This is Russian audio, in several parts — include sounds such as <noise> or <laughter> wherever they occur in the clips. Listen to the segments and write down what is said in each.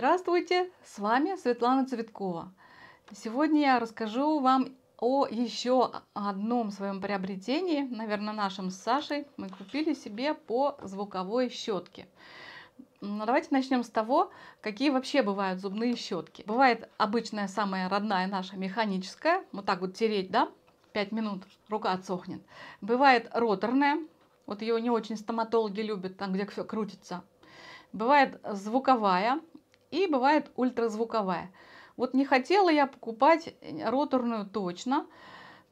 Здравствуйте, с вами Светлана Цветкова. Сегодня я расскажу вам о еще одном своем приобретении, наверное, нашем с Сашей. Мы купили себе по звуковой щетке. Но давайте начнем с того, какие вообще бывают зубные щетки. Бывает обычная, самая родная наша, механическая, вот так вот тереть, да, пять минут, рука отсохнет. Бывает роторная, вот ее не очень стоматологи любят, там, где все крутится. Бывает звуковая, и бывает ультразвуковая. Вот не хотела я покупать э, роторную точно,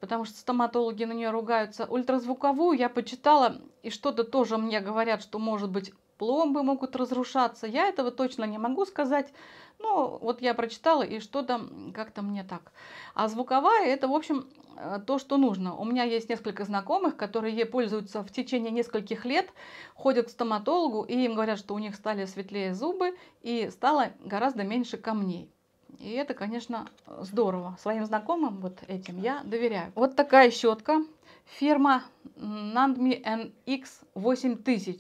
потому что стоматологи на нее ругаются. Ультразвуковую я почитала, и что-то тоже мне говорят, что может быть пломбы могут разрушаться. Я этого точно не могу сказать. Ну, вот я прочитала, и что-то как-то мне так. А звуковая – это, в общем, э, то, что нужно. У меня есть несколько знакомых, которые ей пользуются в течение нескольких лет, ходят к стоматологу, и им говорят, что у них стали светлее зубы, и стало гораздо меньше камней. И это, конечно, здорово. Своим знакомым вот этим я доверяю. Вот такая щетка. Фирма Nandmi NX8000.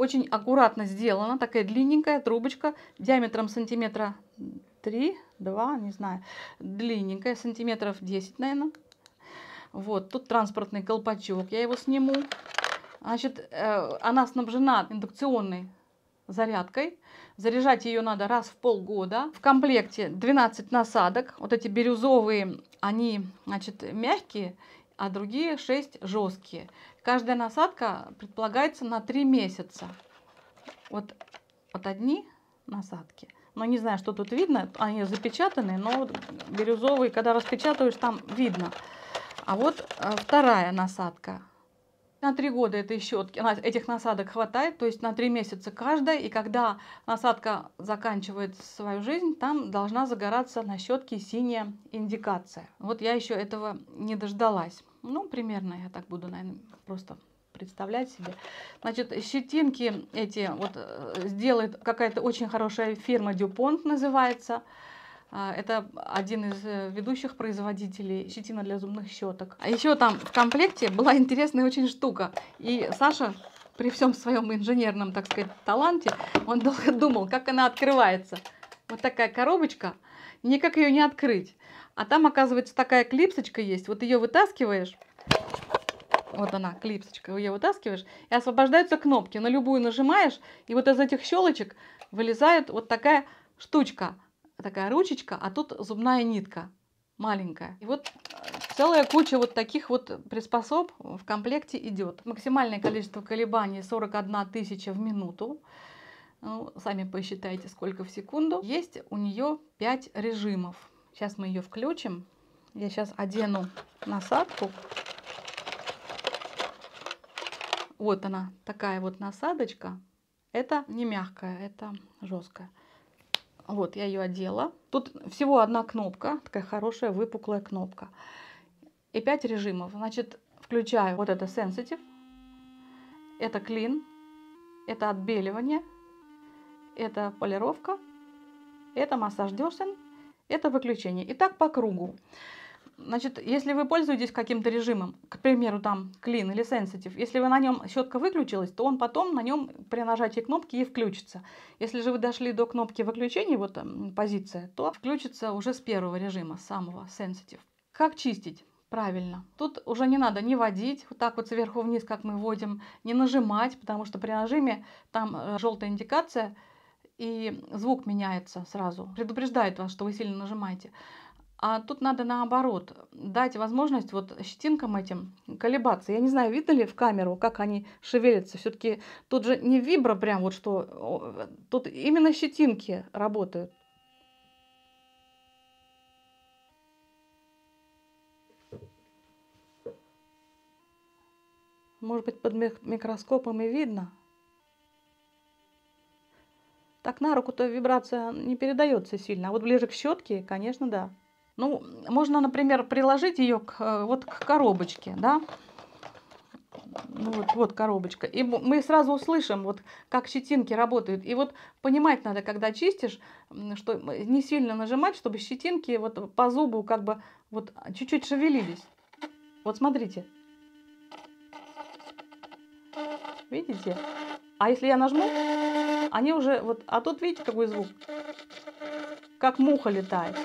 Очень аккуратно сделана, такая длинненькая трубочка диаметром сантиметра 3, 2, не знаю, длинненькая, сантиметров 10, наверное. Вот, тут транспортный колпачок, я его сниму. Значит, э, она снабжена индукционной зарядкой. Заряжать ее надо раз в полгода. В комплекте 12 насадок. Вот эти бирюзовые, они, значит, мягкие, а другие 6 жесткие. Каждая насадка предполагается на 3 месяца. Вот, вот одни насадки. Но не знаю, что тут видно. Они запечатаны, но бирюзовые, когда распечатываешь, там видно. А вот э, вторая насадка. На 3 года этой щетки, этих насадок хватает, то есть на 3 месяца каждая. И когда насадка заканчивает свою жизнь, там должна загораться на щетке синяя индикация. Вот я еще этого не дождалась. Ну, примерно я так буду, наверное, просто представлять себе. Значит, щетинки эти вот э, сделает какая-то очень хорошая фирма Dupont называется. А, это один из э, ведущих производителей щетина для зубных щеток. А еще там в комплекте была интересная очень штука. И Саша при всем своем инженерном, так сказать, таланте, он долго думал, как она открывается. Вот такая коробочка, никак ее не открыть. А там, оказывается, такая клипсочка есть. Вот ее вытаскиваешь. Вот она, клипсочка. Ее вытаскиваешь. И освобождаются кнопки. На любую нажимаешь. И вот из этих щелочек вылезает вот такая штучка. Такая ручечка. А тут зубная нитка. Маленькая. И вот э, целая куча вот таких вот приспособ в комплекте идет. Максимальное количество колебаний 41 тысяча в минуту. Ну, сами посчитайте, сколько в секунду. Есть у нее 5 режимов. Сейчас мы ее включим. Я сейчас одену насадку. Вот она, такая вот насадочка. Это не мягкая, это жесткая. Вот, я ее одела. Тут всего одна кнопка, такая хорошая выпуклая кнопка. И 5 режимов. Значит, включаю вот это Sensitive, это клин, это отбеливание, это полировка, это массаж десен это выключение. И так по кругу. Значит, если вы пользуетесь каким-то режимом, к примеру, там clean или sensitive, если вы на нем щетка выключилась, то он потом на нем при нажатии кнопки и включится. Если же вы дошли до кнопки выключения, вот там, эм, позиция, то включится уже с первого режима, самого sensitive. Как чистить? Правильно. Тут уже не надо не водить, вот так вот сверху вниз, как мы вводим, не нажимать, потому что при нажиме там э, желтая индикация – и звук меняется сразу, предупреждает вас, что вы сильно нажимаете. А тут надо наоборот, дать возможность вот щетинкам этим колебаться. Я не знаю, видно ли в камеру, как они шевелятся. Все-таки тут же не вибро прям вот что, тут именно щетинки работают. Может быть, под микроскопом и видно, так на руку-то вибрация не передается сильно. А вот ближе к щетке, конечно, да. Ну, можно, например, приложить ее к, э, вот к коробочке, да. Ну вот, вот коробочка. И мы сразу услышим, вот как щетинки работают. И вот понимать надо, когда чистишь, что не сильно нажимать, чтобы щетинки вот по зубу как бы вот чуть-чуть шевелились. Вот смотрите. Видите? А если я нажму, они уже, вот, а тут видите, какой звук? Как муха летает.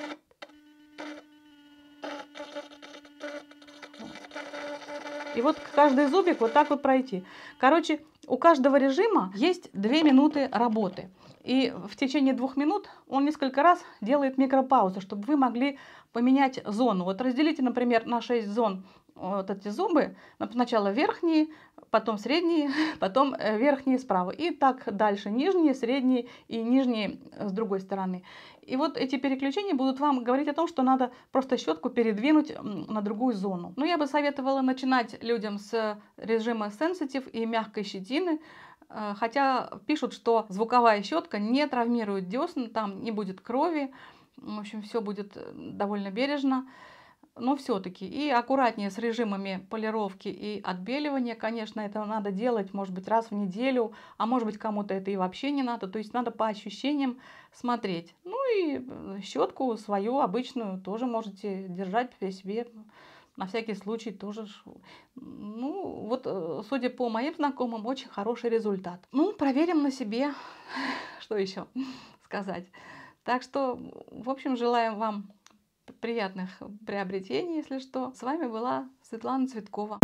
И вот каждый зубик вот так вот пройти. Короче, у каждого режима есть две минуты работы. И в течение двух минут он несколько раз делает микропаузы, чтобы вы могли поменять зону. Вот разделите, например, на 6 зон вот эти зубы, сначала верхние, потом средние, <laughs> потом э, верхние справа. И так дальше, нижние, средние и нижние э, с другой стороны. И вот эти переключения будут вам говорить о том, что надо просто щетку передвинуть на другую зону. Но ну, я бы советовала начинать людям с режима sensitive и мягкой щетины, э, хотя пишут, что звуковая щетка не травмирует десны, там не будет крови, в общем, все будет довольно бережно но все-таки. И аккуратнее с режимами полировки и отбеливания, конечно, это надо делать, может быть, раз в неделю, а может быть, кому-то это и вообще не надо, то есть надо по ощущениям смотреть. Ну и э, щетку свою обычную тоже можете держать при себе, на всякий случай тоже. Ну, вот, э, судя по моим знакомым, очень хороший результат. Ну, проверим на себе, <laughs> что еще <laughs> сказать. Так что, в общем, желаем вам приятных приобретений, если что. С вами была Светлана Цветкова.